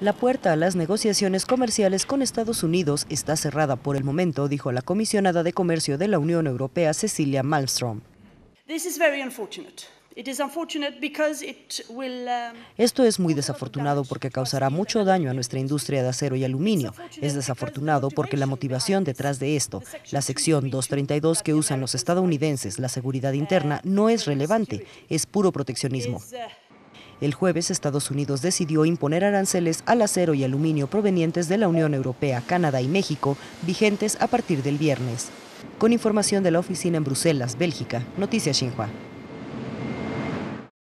La puerta a las negociaciones comerciales con Estados Unidos está cerrada por el momento, dijo la comisionada de Comercio de la Unión Europea, Cecilia Malmström. Esto es muy desafortunado porque causará mucho daño a nuestra industria de acero y aluminio. Es desafortunado porque la motivación detrás de esto, la sección 232 que usan los estadounidenses, la seguridad interna, no es relevante, es puro proteccionismo. Uh, el jueves, Estados Unidos decidió imponer aranceles al acero y aluminio provenientes de la Unión Europea, Canadá y México, vigentes a partir del viernes. Con información de la oficina en Bruselas, Bélgica, Noticias Xinhua.